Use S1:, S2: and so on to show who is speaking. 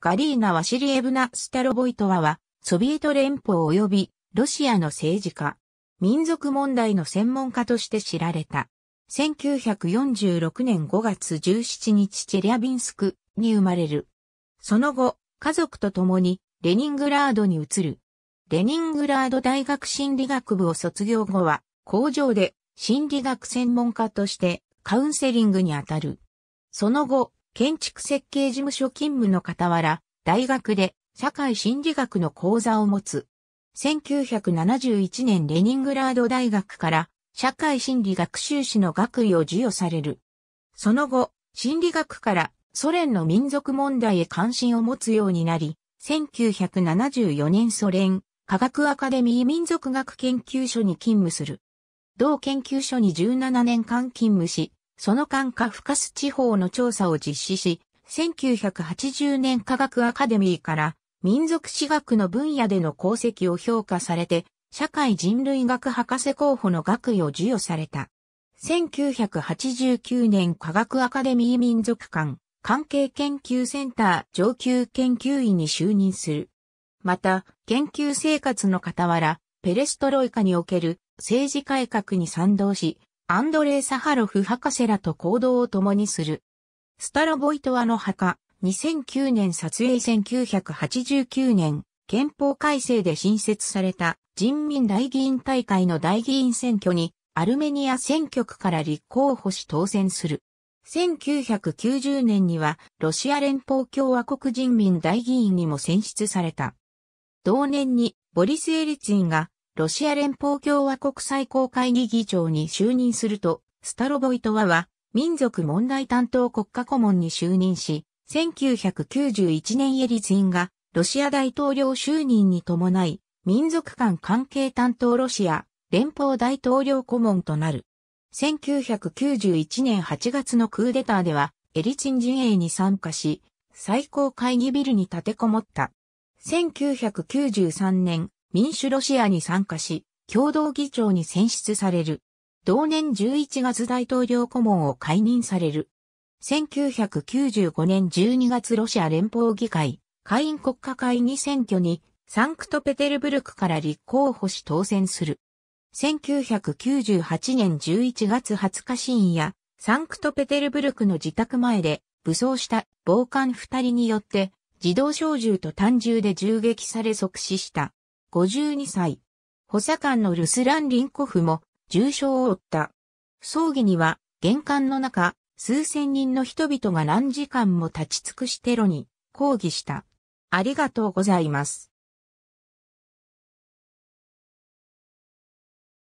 S1: ガリーナ・ワシリエブナ・スタロボイトワは、ソビエト連邦及びロシアの政治家、民族問題の専門家として知られた。1946年5月17日チェリャビンスクに生まれる。その後、家族と共にレニングラードに移る。レニングラード大学心理学部を卒業後は、工場で心理学専門家としてカウンセリングにあたる。その後、建築設計事務所勤務の傍ら、大学で社会心理学の講座を持つ。1971年レニングラード大学から社会心理学修士の学位を授与される。その後、心理学からソ連の民族問題へ関心を持つようになり、1974年ソ連科学アカデミー民族学研究所に勤務する。同研究所に17年間勤務し、その間カフカス地方の調査を実施し、1980年科学アカデミーから民族史学の分野での功績を評価されて、社会人類学博士候補の学位を授与された。1989年科学アカデミー民族館関係研究センター上級研究員に就任する。また、研究生活の傍ら、ペレストロイカにおける政治改革に賛同し、アンドレイ・サハロフ博士らと行動を共にする。スタロボイトワの墓、2009年撮影1989年、憲法改正で新設された人民大議員大会の大議員選挙にアルメニア選挙区から立候補し当選する。1990年にはロシア連邦共和国人民大議員にも選出された。同年にボリス・エリツィンがロシア連邦共和国最高会議議長に就任すると、スタロボイトワは民族問題担当国家顧問に就任し、1991年エリツィンがロシア大統領就任に伴い、民族間関係担当ロシア連邦大統領顧問となる。1991年8月のクーデターでは、エリツィン陣営に参加し、最高会議ビルに立てこもった。1993年、民主ロシアに参加し、共同議長に選出される。同年11月大統領顧問を解任される。1995年12月ロシア連邦議会、下院国家会議選挙にサンクトペテルブルクから立候補し当選する。1998年11月20日深夜、サンクトペテルブルクの自宅前で武装した暴漢二人によって自動小銃と単銃で銃撃され即死した。52歳。補佐官のルスラン・リンコフも重傷を負った。葬儀には玄関の中、数千人の人々が何時間も立ち尽くしテロに抗議した。ありがとうございます。